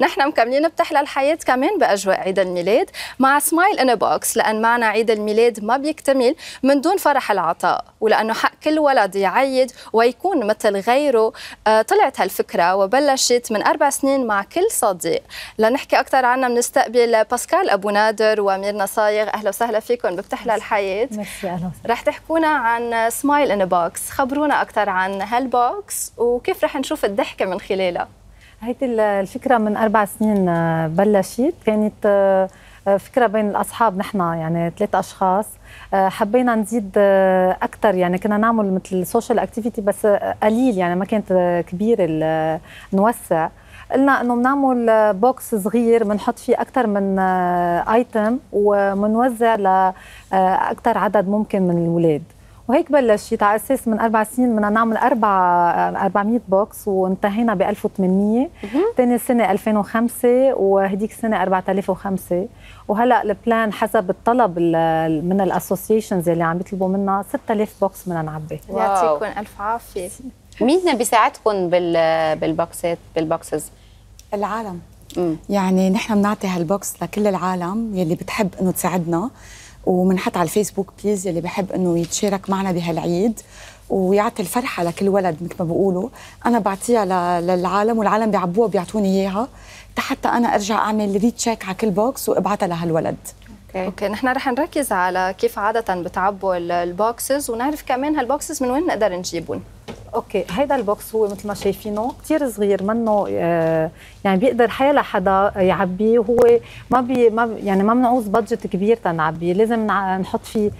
نحن مكملين بتحلى الحياة كمان بأجواء عيد الميلاد مع سمايل ان بوكس لأن معنى عيد الميلاد ما بيكتمل من دون فرح العطاء ولأنه حق كل ولد يعيد ويكون مثل غيره آه، طلعت هالفكرة وبلشت من أربع سنين مع كل صديق لنحكي أكثر عنها بنستقبل باسكال أبو نادر وميرنا صايغ أهلا وسهلا فيكم بتحلى الحياة ميرسي رح تحكونا عن سمايل ان بوكس خبرونا أكثر عن هالبوكس وكيف رح نشوف الضحكة من خلالها هيدي الفكرة من أربع سنين آه، بلشت كانت آه، آه، فكرة بين الأصحاب نحن يعني ثلاث أشخاص حبينا نزيد أكثر يعني كنا نعمل مثل سوشيال أكتيفيتي بس قليل يعني ما كانت كبيرة نوسع قلنا انه بنعمل بوكس صغير بنحط فيه اكثر من ايتم وبنوزع لاكثر عدد ممكن من الاولاد وهيك بلش يتأسس من أربع سنين بدنا نعمل أربع 400 بوكس وانتهينا ب 1800 ثاني سنة 2005 وهديك السنة 4005 وهلا البلان حسب الطلب من الاسوسيشنز اللي عم يطلبوا منا 6000 بوكس بدنا نعبي يعطيكم الف عافيه مين بيساعدكم بال بالبوكسات بالبوكسز العالم مم. يعني نحن بنعطي هالبوكس لكل العالم يلي بتحب انه تساعدنا ومنحط على الفيسبوك بليز اللي بحب انه يتشارك معنا بهالعيد ويعطي الفرحه لكل ولد مثل ما بقولوا انا بعطيها للعالم والعالم بيعبوها بيعطوني اياها حتى انا ارجع اعمل ريتشيك على كل بوكس وابعتها لهالولد اوكي اوكي نحن رح نركز على كيف عاده بتعبوا البوكسز ونعرف كمان هالبوكسز من وين نقدر نجيبهم اوكي هيدا البوكس هو مثل ما شايفينه كثير صغير منه آه، يعني بيقدر حيلا حدا يعبيه وهو ما بي ما يعني ما بنعوز بادجت كبير تنعبيه لازم نحط فيه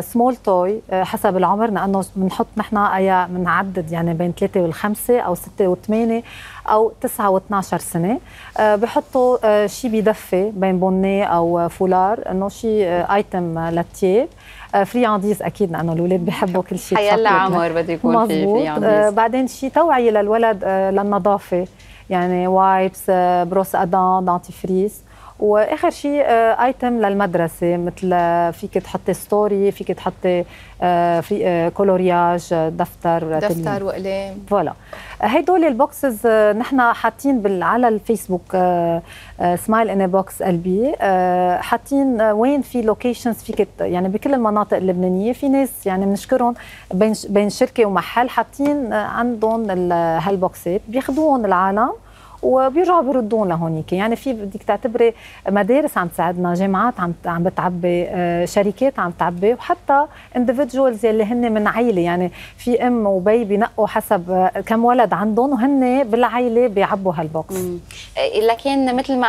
سمول آه، توي آه، حسب العمر لانه بنحط نحن ايا بنعدد يعني بين ثلاثه والخمسة او سته وثمانية او تسعه و12 سنه بحطوا شيء بدفي بين بونيه او فولار انه شيء ايتم للتياب فرياندز آه، اكيد لانه الاولاد بيحبوا كل شيء حيلا عمر بده يكون في فرياندز آه، بعدين شيء توعيه للولد آه، للنظافه يعني وايبس بروس ادان دانتيفريز واخر شيء ايتم آه، للمدرسه مثل آه، فيك تحطي ستوري فيك تحطي في آه، كولورياج دفتر دفتر وقلم فوالا هدول البوكسز نحن حاطين على الفيسبوك سمايل ان بوكس قلبي حاطين وين في لوكيشنز فيك يعني بكل المناطق اللبنانيه في ناس يعني بنشكرهم بين بين شركه ومحل حاطين عندهم هالبوكسات بياخذوهم العالم وبيرجعوا بيردون لهونيك يعني في بدك تعتبري مدارس عم تساعدنا جامعات عم عم بتعبي آه، شركات عم تعبي وحتى اندفيدجوالز يلي هن من عيله يعني في ام وبي بنقوا حسب آه، كم ولد عندهم وهن بالعيله بيعبوا هالبوكس إيه، لكن مثل ما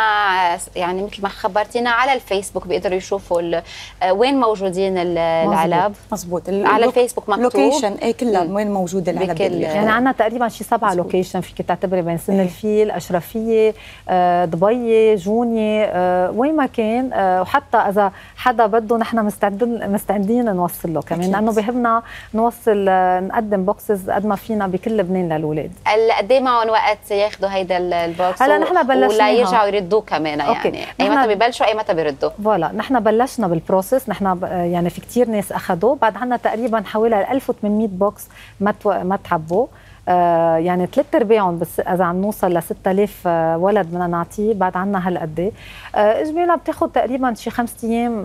يعني مثل ما خبرتينا على الفيسبوك بيقدروا يشوفوا آه، وين موجودين العلب مزبوط على الفيسبوك مكتوب لوكيشن ايه كلها وين موجوده العلب يعني. يعني عندنا تقريبا شي سبعه لوكيشن فيك تعتبري بين سن إيه. الفيل الاشرفيه آه، دبي جونيه آه، وين ما كان آه، وحتى اذا حدا بده نحن مستعدين مستعدين نوصل له كمان لانه بهمنا نوصل نقدم بوكسز قد ما فينا بكل لبنان للاولاد قد ايه معهم وقت ياخذوا هيدا البوكس هلا نحن بلشنا ولا يرجعوا يردوه كمان يعني أوكي. يعني اي متى ببلشوا اي متى بيردوا فوالا نحن بلشنا بالبروسيس نحن يعني في كثير ناس اخذوا بعد عنا تقريبا حوالي 1800 بوكس ما ما تعبوا آه، يعني ثلاث ارباعهم بس اذا عم نوصل ل 6000 آه، ولد بدنا نعطيه بعد عنا هالقد آه، اجمالا بتاخذ تقريبا شي خمس ايام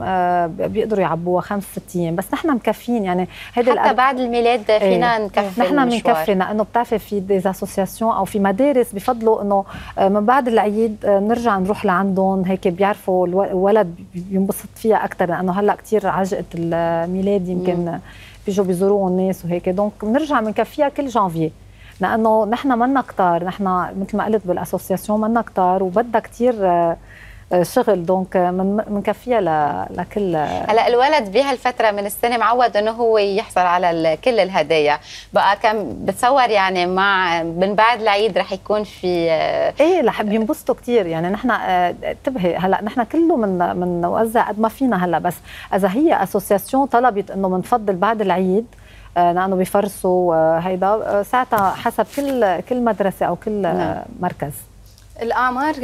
بيقدروا يعبوها خمس ست ايام بس نحن مكفيين يعني هيدا حتى بعد الميلاد إيه. فينا نكفي نحن بنكفي لانه بتعرفي في ديزاسوسياسيون او في مدارس بفضلوا انه من بعد العيد نرجع نروح لعندهم هيك بيعرفوا الولد بينبسط فيها اكثر لانه هلا كثير عجقه الميلاد يمكن بيجوا بيزوروهم الناس وهيك دونك بنرجع بنكفيها كل جانفيي لانه نحن منا كتار نحن مثل ما قلت بالاسوسياسيون منا كتار وبدها كثير آه، آه، شغل دونك منكفيها لكل هلا الولد بهالفتره من السنه معود انه هو يحصل على كل الهدايا بقى كم بتصور يعني مع من بعد العيد رح يكون في آه، ايه رح بينبسطوا كثير يعني نحن انتبهي هلا نحن كله من من وزع قد ما فينا هلا بس اذا هي اسوسياسيون طلبت انه بنفضل بعد العيد لانه آه، بفرصوا آه، هيدا آه، ساعتها حسب كل كل مدرسه او كل نعم. مركز الاعمار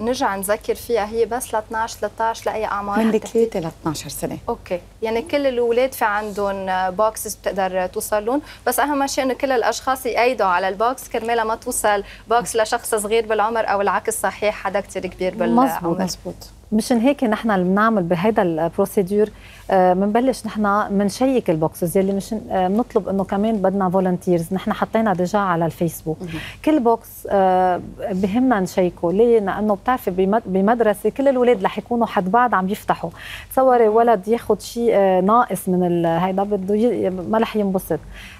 نرجع نذكر فيها هي بس ل 12 13 لاي اعمار من 3 ل 12 سنه اوكي يعني كل الاولاد في عندهم بوكسز بتقدر توصل لهم بس اهم شيء انه كل الاشخاص يأيدوا على البوكس كرمال ما توصل بوكس لشخص صغير بالعمر او العكس صحيح حدا كثير كبير بالعمر مزبوط مزبوط مشان هيك نحن اللي بنعمل بهيدا البروسيدور بنبلش آه، نحن بنشيك البوكسز يلي مش بنطلب آه، انه كمان بدنا فولنتيرز نحن حطينا ديجا على الفيسبوك كل بوكس آه، بهمنا نشيكه ليه لانه بتعرفي بمدرسه كل الاولاد رح يكونوا حد بعض عم يفتحوا تصوري ولد ياخذ شيء ناقص من هيدا بده ي... ما رح ينبسط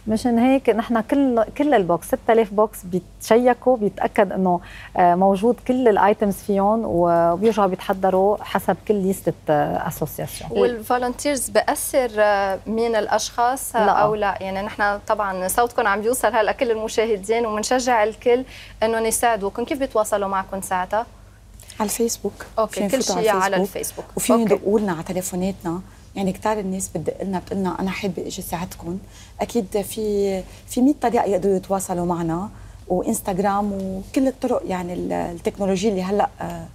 مشان هيك نحن كل كل البوكس 6000 بوكس بيتشيكوا بيتاكد انه موجود كل الايتمز فيهم وبيرجعوا بيتحضروا حسب كل ليستة اسوسياسيون والفولنتيرز بأثر آه، مين الاشخاص لا. آه، نعم. او لا يعني نحن طبعا صوتكم عم يوصل هلا كل المشاهدين وبنشجع الكل أنه يساعدوكم كيف بيتواصلوا معكم ساعتها على الفيسبوك اوكي كل شيء على, على الفيسبوك وفيهم يدقوا لنا على تليفوناتنا يعني كثار الناس بتدق لنا بتقول لنا انا حابه اجي ساعدكم اكيد في في 100 طريقه يقدروا يتواصلوا معنا وانستغرام وكل الطرق يعني التكنولوجيا اللي هلا آه،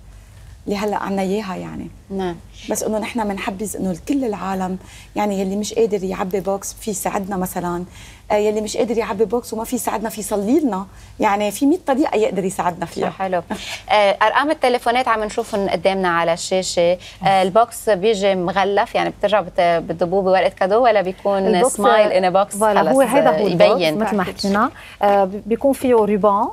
اللي هلا عنا اياها يعني نعم بس انه نحن بنحبذ انه كل العالم يعني يلي مش قادر يعبي بوكس في يساعدنا مثلا آه، يلي مش قادر يعبي بوكس وما في يساعدنا في يصلي لنا يعني في 100 طريقه يقدر يساعدنا فيها حلو آه، ارقام التليفونات عم نشوفهم قدامنا على الشاشه آه، البوكس بيجي مغلف يعني بترجع بتضبوه بورقه كادو ولا بيكون سمايل ان بوكس هو هذا هو البوكس مثل ما حكينا بيكون فيه روبان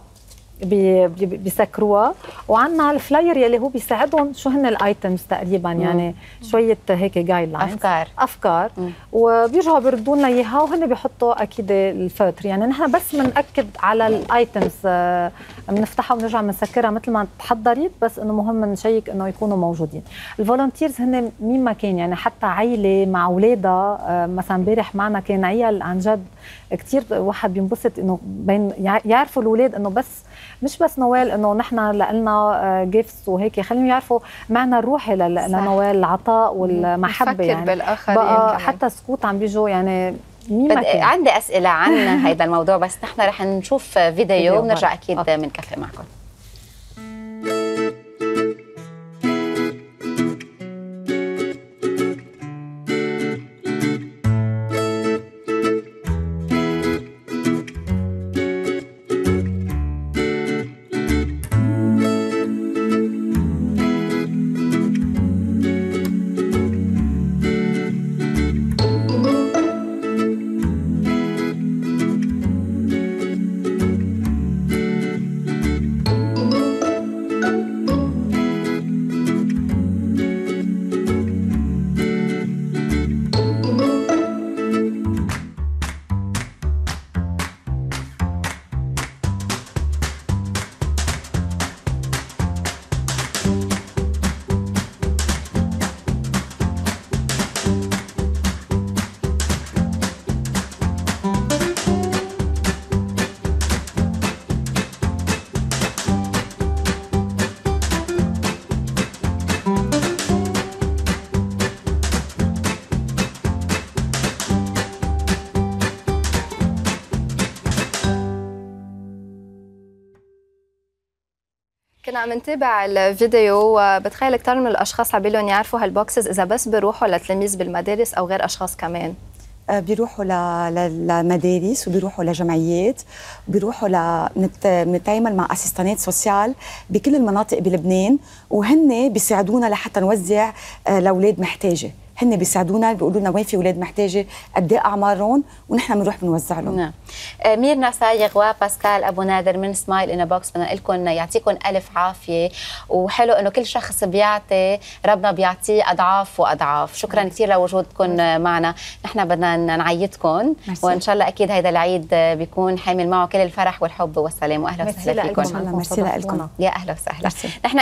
بيسكروها وعندنا الفلاير يلي هو بيساعدهم شو هن الايتمز تقريبا يعني شويه هيك جايد لاينز افكار افكار وبيرجعوا بيردوا لنا اياها وهن بيحطوا اكيد الفلتر يعني نحن بس بنأكد على الايتمز آه، بنفتحها ونرجع بنسكرها مثل ما تحضرت بس انه مهم نشيك انه يكونوا موجودين الفولنتيرز هن مين ما كان يعني حتى عيله مع اولادها آه، مثلا امبارح معنا كان عيال عن جد كتير واحد بينبسط انه بين يعرفوا الاولاد انه بس مش بس نوال انه نحن لنا جيفتس آه، وهيك خليهم يعرفوا معنى الروحي لنوال العطاء والمحبه يعني بالاخر بقى حتى سكوت عم بيجوا يعني مين عندي اسئله عن هذا الموضوع بس نحن رح نشوف فيديو ونرجع اكيد بنكفي معكم كنا عم نتابع الفيديو وبتخيل كثير من الاشخاص عبالهم يعرفوا هالبوكسز اذا بس بيروحوا لتلاميذ بالمدارس او غير اشخاص كمان آه، بيروحوا لمدارس وبيروحوا لجمعيات بيروحوا ل مع اسيستانات سوسيال بكل المناطق بلبنان وهن بيساعدونا لحتى نوزع آه، لاولاد محتاجه هن بيساعدونا بيقولوا لنا وين في اولاد محتاجه قد ايه اعمارهم ونحن بنروح بنوزع لهم نعم آه، ميرنا سايغ وباسكال ابو نادر من سمايل ان بوكس بدنا لكم يعطيكم الف عافيه وحلو انه كل شخص بيعطي ربنا بيعطيه اضعاف واضعاف شكرا كثير لوجودكم معنا نحن بدنا نعيدكم وان شاء الله اكيد هذا العيد بيكون حامل معه كل الفرح والحب والسلام واهلا وسهلا فيكم ميرسي لكم يا اهلا وسهلا نحن